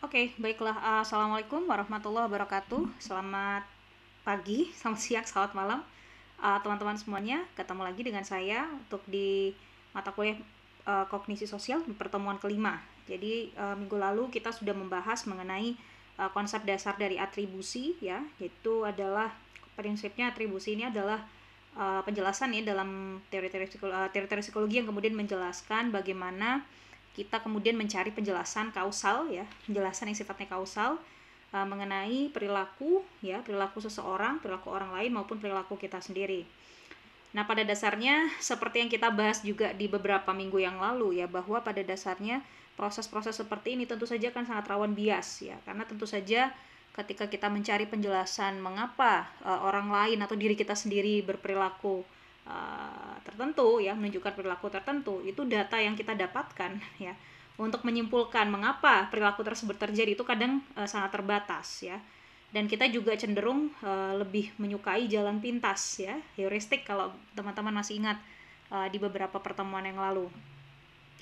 Oke, okay, baiklah. Eh, assalamualaikum warahmatullahi wabarakatuh. Selamat pagi, selamat siang, selamat malam, eh, teman-teman uh, semuanya. Ketemu lagi dengan saya untuk di mata kuliah uh, kognisi sosial pertemuan kelima. Jadi uh, minggu lalu kita sudah membahas mengenai uh, konsep dasar dari atribusi, ya, yaitu adalah prinsipnya atribusi ini adalah uh, penjelasan ya dalam teori-teori psikologi, uh, teori -teori psikologi yang kemudian menjelaskan bagaimana kita kemudian mencari penjelasan kausal ya penjelasan yang sifatnya kausal uh, mengenai perilaku ya perilaku seseorang perilaku orang lain maupun perilaku kita sendiri nah pada dasarnya seperti yang kita bahas juga di beberapa minggu yang lalu ya bahwa pada dasarnya proses-proses seperti ini tentu saja kan sangat rawan bias ya karena tentu saja ketika kita mencari penjelasan mengapa uh, orang lain atau diri kita sendiri berperilaku uh, tertentu ya menunjukkan perilaku tertentu itu data yang kita dapatkan ya untuk menyimpulkan mengapa perilaku tersebut terjadi itu kadang uh, sangat terbatas ya dan kita juga cenderung uh, lebih menyukai jalan pintas ya heuristik kalau teman-teman masih ingat uh, di beberapa pertemuan yang lalu.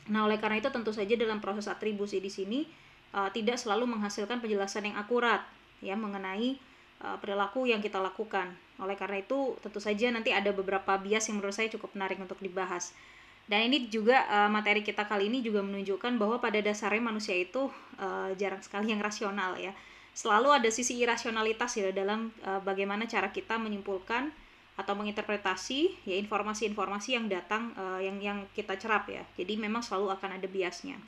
Nah oleh karena itu tentu saja dalam proses atribusi di sini uh, tidak selalu menghasilkan penjelasan yang akurat ya mengenai perilaku yang kita lakukan oleh karena itu, tentu saja nanti ada beberapa bias yang menurut saya cukup menarik untuk dibahas. Dan ini juga uh, materi kita kali ini juga menunjukkan bahwa pada dasarnya manusia itu uh, jarang sekali yang rasional ya. Selalu ada sisi irasionalitas ya dalam uh, bagaimana cara kita menyimpulkan atau menginterpretasi ya informasi-informasi yang datang uh, yang yang kita cerap ya. Jadi memang selalu akan ada biasnya.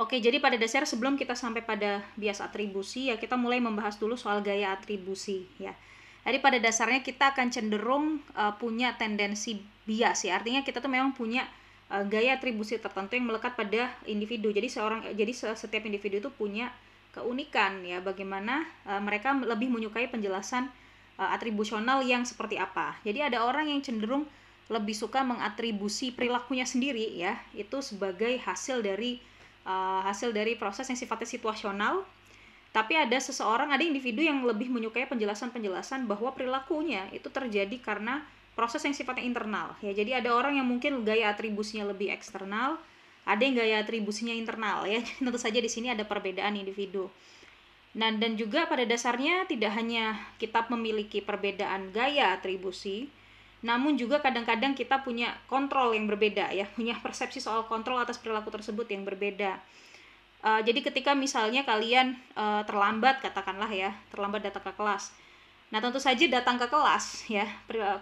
Oke, jadi pada dasar sebelum kita sampai pada bias atribusi ya kita mulai membahas dulu soal gaya atribusi ya. Jadi pada dasarnya kita akan cenderung uh, punya tendensi bias ya. Artinya kita tuh memang punya uh, gaya atribusi tertentu yang melekat pada individu. Jadi seorang eh, jadi setiap individu itu punya keunikan ya bagaimana uh, mereka lebih menyukai penjelasan uh, atribusional yang seperti apa. Jadi ada orang yang cenderung lebih suka mengatribusi perilakunya sendiri ya, itu sebagai hasil dari uh, hasil dari proses yang sifatnya situasional tapi ada seseorang, ada individu yang lebih menyukai penjelasan-penjelasan bahwa perilakunya itu terjadi karena proses yang sifatnya internal. Ya, jadi ada orang yang mungkin gaya atribusinya lebih eksternal, ada yang gaya atribusinya internal ya. Tentu saja di sini ada perbedaan individu. Nah, dan juga pada dasarnya tidak hanya kita memiliki perbedaan gaya atribusi, namun juga kadang-kadang kita punya kontrol yang berbeda ya, punya persepsi soal kontrol atas perilaku tersebut yang berbeda. Eh, jadi ketika misalnya kalian uh, terlambat katakanlah ya, terlambat datang ke kelas. Nah, tentu saja datang ke kelas ya, eh,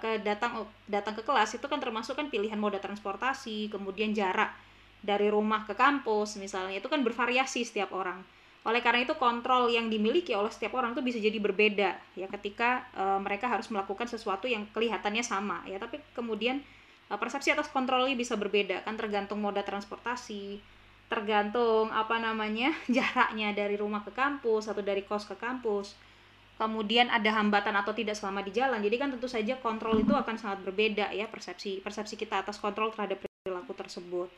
ke datang oh, datang ke kelas itu kan termasuk kan pilihan moda transportasi, kemudian jarak dari rumah ke kampus misalnya itu kan bervariasi setiap orang. Oleh karena itu kontrol yang dimiliki oleh setiap orang itu bisa jadi berbeda ya ketika uh, mereka harus melakukan sesuatu yang kelihatannya sama ya, tapi kemudian uh, persepsi atas kontrolnya bisa berbeda kan tergantung moda transportasi tergantung apa namanya jaraknya dari rumah ke kampus atau dari kos ke kampus kemudian ada hambatan atau tidak selama di jalan jadi kan tentu saja kontrol itu akan sangat berbeda ya persepsi persepsi kita atas kontrol terhadap perilaku tersebut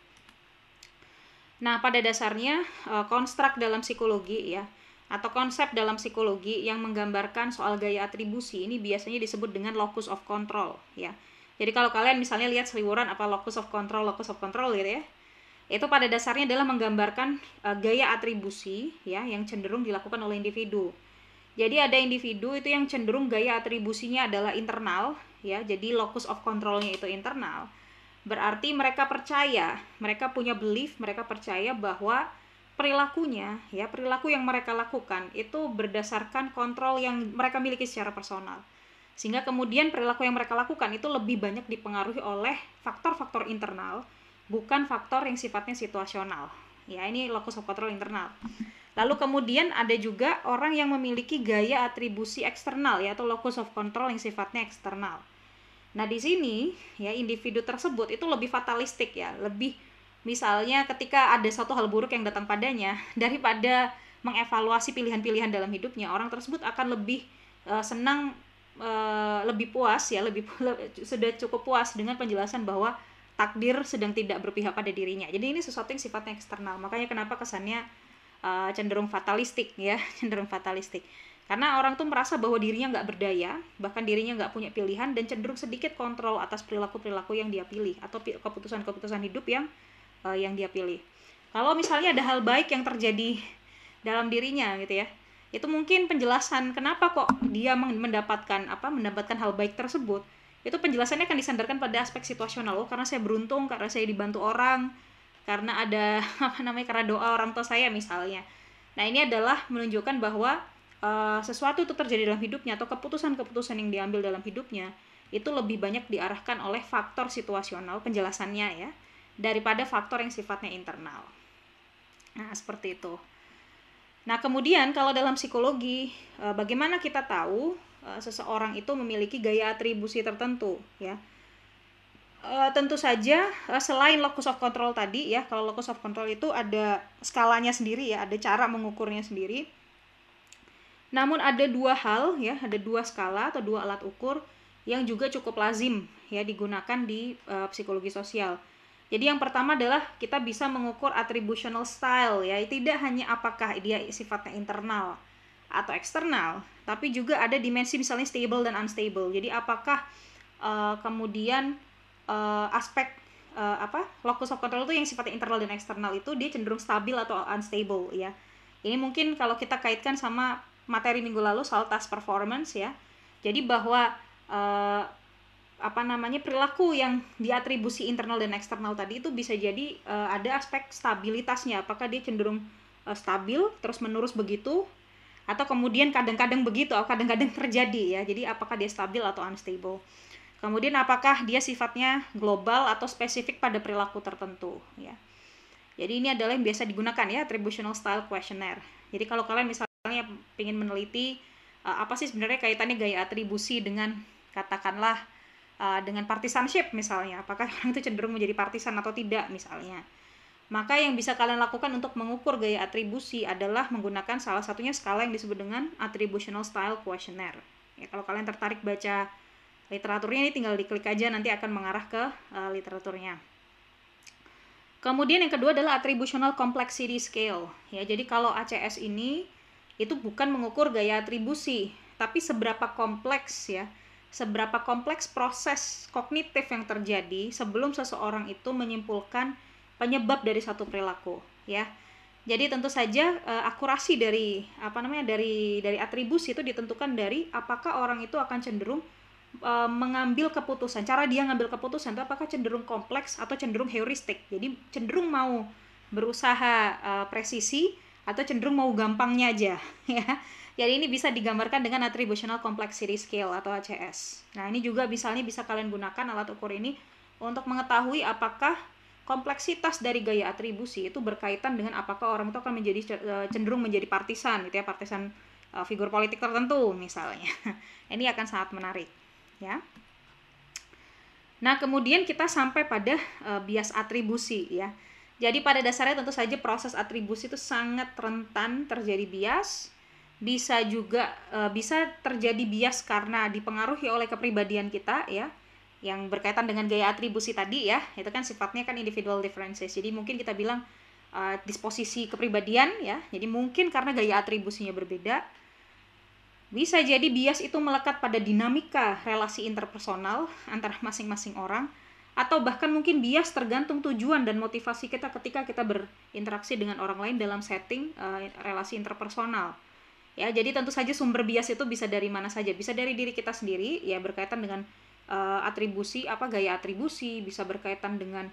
nah pada dasarnya eh, konstruk dalam psikologi ya atau konsep dalam psikologi yang menggambarkan soal gaya atribusi ini biasanya disebut dengan locus of control ya jadi kalau kalian misalnya lihat seliwuran apa locus of control locus of control gitu ya itu pada dasarnya adalah menggambarkan uh, gaya atribusi ya yang cenderung dilakukan oleh individu. Jadi ada individu itu yang cenderung gaya atribusinya adalah internal ya, jadi locus of controlnya itu internal. Berarti mereka percaya, mereka punya belief, mereka percaya bahwa perilakunya ya, perilaku yang mereka lakukan itu berdasarkan kontrol yang mereka miliki secara personal. Sehingga kemudian perilaku yang mereka lakukan itu lebih banyak dipengaruhi oleh faktor-faktor internal bukan faktor yang sifatnya situasional. Ya, ini locus of control internal. Lalu kemudian ada juga orang yang memiliki gaya atribusi eksternal yaitu locus of control yang sifatnya eksternal. Nah, di sini ya individu tersebut itu lebih fatalistik ya, lebih misalnya ketika ada satu hal buruk yang datang padanya daripada mengevaluasi pilihan-pilihan dalam hidupnya, orang tersebut akan lebih uh, senang uh, lebih puas ya, lebih sudah cukup puas dengan penjelasan bahwa takdir sedang tidak berpihak pada dirinya. Jadi ini sesuatu yang sifatnya eksternal. Makanya kenapa kesannya uh, cenderung fatalistik ya, cenderung fatalistik. Karena orang tuh merasa bahwa dirinya nggak berdaya, bahkan dirinya nggak punya pilihan dan cenderung sedikit kontrol atas perilaku-perilaku yang dia pilih atau keputusan-keputusan hidup yang uh, yang dia pilih. Kalau misalnya ada hal baik yang terjadi dalam dirinya gitu ya, itu mungkin penjelasan kenapa kok dia mendapatkan apa mendapatkan hal baik tersebut itu penjelasannya akan disandarkan pada aspek situasional loh karena saya beruntung karena saya dibantu orang karena ada apa namanya karena doa orang tua saya misalnya nah ini adalah menunjukkan bahwa uh, sesuatu itu terjadi dalam hidupnya atau keputusan-keputusan yang diambil dalam hidupnya itu lebih banyak diarahkan oleh faktor situasional penjelasannya ya daripada faktor yang sifatnya internal nah seperti itu Nah, kemudian kalau dalam psikologi, eh, bagaimana kita tahu Eh, seseorang itu memiliki gaya atribusi tertentu ya e, tentu saja eh, selain locus of control tadi ya kalau locus of control itu ada skalanya sendiri ya ada cara mengukurnya sendiri namun ada dua hal ya ada dua skala atau dua alat ukur yang juga cukup lazim ya digunakan di e, psikologi sosial jadi yang pertama adalah kita bisa mengukur attributional style ya tidak hanya apakah dia sifatnya internal atau eksternal, tapi juga ada dimensi misalnya stable dan unstable. Jadi apakah uh, kemudian uh, aspek uh, apa locus of control itu yang sifatnya internal dan eksternal itu dia cenderung stabil atau unstable ya. Ini mungkin kalau kita kaitkan sama materi minggu lalu soal task performance ya. Jadi bahwa uh, apa namanya perilaku yang diatribusi internal dan eksternal tadi itu bisa jadi uh, ada aspek stabilitasnya apakah dia cenderung stabil terus menerus begitu atau kemudian kadang-kadang begitu atau kadang-kadang terjadi ya jadi apakah dia stabil atau unstable kemudian apakah dia sifatnya global atau spesifik pada perilaku tertentu ya jadi ini adalah yang biasa digunakan ya attributional style questionnaire jadi kalau kalian misalnya ingin meneliti uh, apa sih sebenarnya kaitannya gaya atribusi dengan katakanlah uh, dengan partisanship misalnya apakah orang itu cenderung menjadi partisan atau tidak misalnya maka yang bisa kalian lakukan untuk mengukur gaya atribusi adalah menggunakan salah satunya skala yang disebut dengan Attributional Style Questionnaire. Ya, kalau kalian tertarik baca literaturnya ini tinggal diklik aja nanti akan mengarah ke uh, literaturnya. Kemudian yang kedua adalah Attributional Complexity Scale. Ya, jadi kalau ACS ini itu bukan mengukur gaya atribusi, tapi seberapa kompleks ya seberapa kompleks proses kognitif yang terjadi sebelum seseorang itu menyimpulkan penyebab dari satu perilaku ya. Jadi tentu saja uh, akurasi dari apa namanya dari dari atribusi itu ditentukan dari apakah orang itu akan cenderung uh, mengambil keputusan. Cara dia ngambil keputusan itu apakah cenderung kompleks atau cenderung heuristik. Jadi cenderung mau berusaha uh, presisi atau cenderung mau gampangnya aja ya. Jadi ini bisa digambarkan dengan attributional complexity scale atau ACS. Nah, ini juga misalnya bisa kalian gunakan alat ukur ini untuk mengetahui apakah kompleksitas dari gaya atribusi itu berkaitan dengan apakah orang itu akan menjadi eh, cenderung menjadi partisan gitu ya partisan uh, figur politik tertentu misalnya ini akan sangat menarik ya nah kemudian kita sampai pada uh, bias atribusi ya jadi pada dasarnya tentu saja proses atribusi itu sangat rentan terjadi bias bisa juga uh, bisa terjadi bias karena dipengaruhi oleh kepribadian kita ya yang berkaitan dengan gaya atribusi tadi ya itu kan sifatnya kan individual differences jadi mungkin kita bilang uh, disposisi kepribadian ya jadi mungkin karena gaya atribusinya berbeda bisa jadi bias itu melekat pada dinamika relasi interpersonal antara masing-masing orang atau bahkan mungkin bias tergantung tujuan dan motivasi kita ketika kita berinteraksi dengan orang lain dalam setting uh, relasi interpersonal ya jadi tentu saja sumber bias itu bisa dari mana saja bisa dari diri kita sendiri ya berkaitan dengan uh, atribusi apa gaya atribusi bisa berkaitan dengan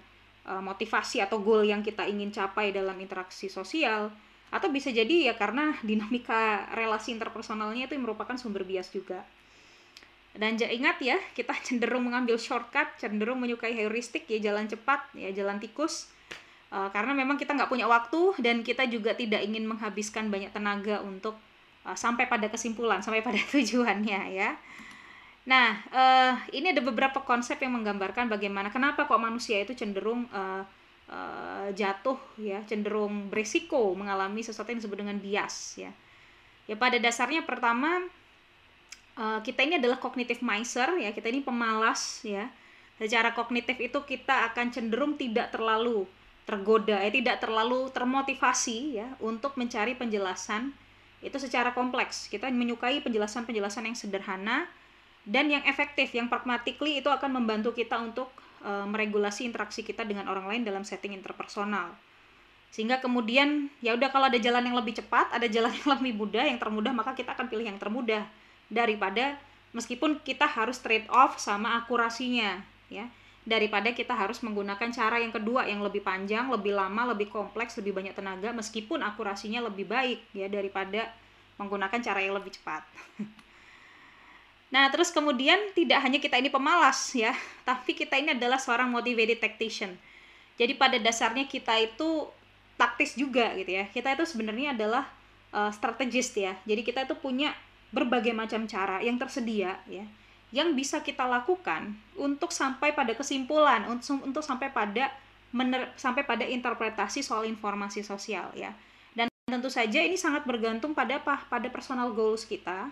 uh, motivasi atau goal yang kita ingin capai dalam interaksi sosial atau bisa jadi ya karena dinamika relasi interpersonalnya itu merupakan sumber bias juga. Dan ingat ya, kita cenderung mengambil shortcut, cenderung menyukai heuristik ya jalan cepat, ya jalan tikus. Uh, karena memang kita nggak punya waktu dan kita juga tidak ingin menghabiskan banyak tenaga untuk uh, sampai pada kesimpulan, sampai pada tujuannya ya. Nah, uh, ini ada beberapa konsep yang menggambarkan bagaimana kenapa kok manusia itu cenderung uh, uh, jatuh ya, cenderung berisiko mengalami sesuatu yang disebut dengan bias ya. Ya pada dasarnya pertama uh, kita ini adalah kognitif miser ya, kita ini pemalas ya. Secara kognitif itu kita akan cenderung tidak terlalu tergoda ya, tidak terlalu termotivasi ya untuk mencari penjelasan itu secara kompleks. Kita menyukai penjelasan-penjelasan yang sederhana dan yang efektif, yang pragmatically itu akan membantu kita untuk e, meregulasi interaksi kita dengan orang lain dalam setting interpersonal. Sehingga kemudian ya udah kalau ada jalan yang lebih cepat, ada jalan yang lebih mudah, yang termudah maka kita akan pilih yang termudah daripada meskipun kita harus trade off sama akurasinya ya daripada kita harus menggunakan cara yang kedua yang lebih panjang, lebih lama, lebih kompleks, lebih banyak tenaga meskipun akurasinya lebih baik ya daripada menggunakan cara yang lebih cepat. Nah, terus kemudian tidak hanya kita ini pemalas ya, tapi kita ini adalah seorang motivated tactician. Jadi pada dasarnya kita itu taktis juga gitu ya. Kita itu sebenarnya adalah uh, strategist ya. Jadi kita itu punya berbagai macam cara yang tersedia ya, yang bisa kita lakukan untuk sampai pada kesimpulan, untuk untuk sampai pada mener, sampai pada interpretasi soal informasi sosial ya. Dan tentu saja ini sangat bergantung pada apa? Pada personal goals kita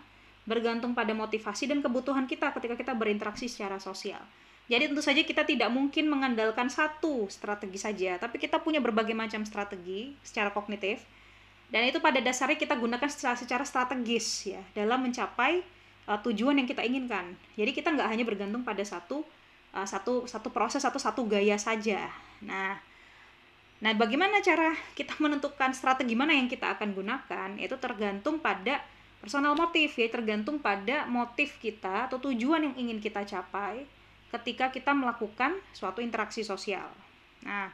bergantung pada motivasi dan kebutuhan kita ketika kita berinteraksi secara sosial. Jadi tentu saja kita tidak mungkin mengandalkan satu strategi saja, tapi kita punya berbagai macam strategi secara kognitif. Dan itu pada dasarnya kita gunakan secara, secara strategis ya dalam mencapai uh, tujuan yang kita inginkan. Jadi kita nggak hanya bergantung pada satu uh, satu satu proses atau satu gaya saja. Nah, nah bagaimana cara kita menentukan strategi mana yang kita akan gunakan itu tergantung pada Personal motif ya tergantung pada motif kita atau tujuan yang ingin kita capai ketika kita melakukan suatu interaksi sosial. Nah,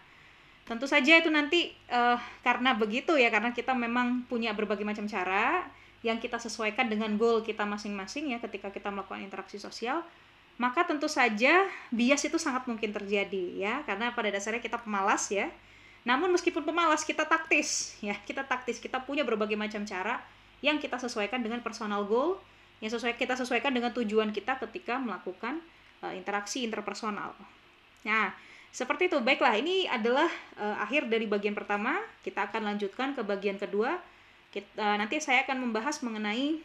tentu saja itu nanti uh, karena begitu ya karena kita memang punya berbagai macam cara yang kita sesuaikan dengan goal kita masing-masing ya ketika kita melakukan interaksi sosial maka tentu saja bias itu sangat mungkin terjadi ya karena pada dasarnya kita pemalas ya namun meskipun pemalas kita taktis ya kita taktis kita punya berbagai macam cara yang kita sesuaikan dengan personal goal yang sesuai kita sesuaikan dengan tujuan kita ketika melakukan uh, interaksi interpersonal. Nah, seperti itu. Baiklah, ini adalah uh, akhir dari bagian pertama. Kita akan lanjutkan ke bagian kedua. Kita, uh, eh, nanti saya akan membahas mengenai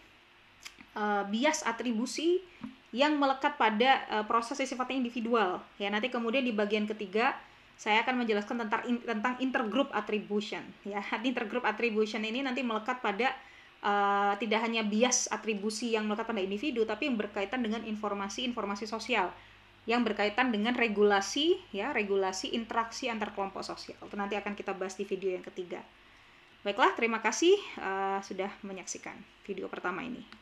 uh, bias atribusi yang melekat pada uh, proses yang sifatnya individual. Ya, nanti kemudian di bagian ketiga saya akan menjelaskan tentang tentang intergroup attribution. Ya, intergroup attribution ini nanti melekat pada uh, tidak hanya bias atribusi yang melekat pada individu tapi yang berkaitan dengan informasi-informasi sosial yang berkaitan dengan regulasi ya regulasi interaksi antar kelompok sosial itu nanti akan kita bahas di video yang ketiga baiklah terima kasih uh, sudah menyaksikan video pertama ini